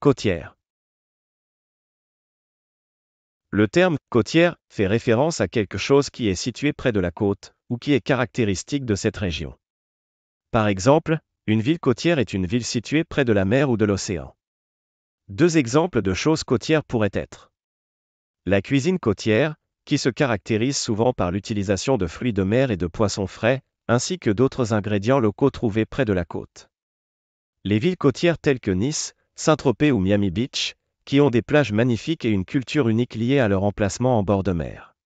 côtière. Le terme côtière fait référence à quelque chose qui est situé près de la côte ou qui est caractéristique de cette région. Par exemple, une ville côtière est une ville située près de la mer ou de l'océan. Deux exemples de choses côtières pourraient être la cuisine côtière, qui se caractérise souvent par l'utilisation de fruits de mer et de poissons frais, ainsi que d'autres ingrédients locaux trouvés près de la côte. Les villes côtières telles que Nice, Saint-Tropez ou Miami Beach, qui ont des plages magnifiques et une culture unique liée à leur emplacement en bord de mer.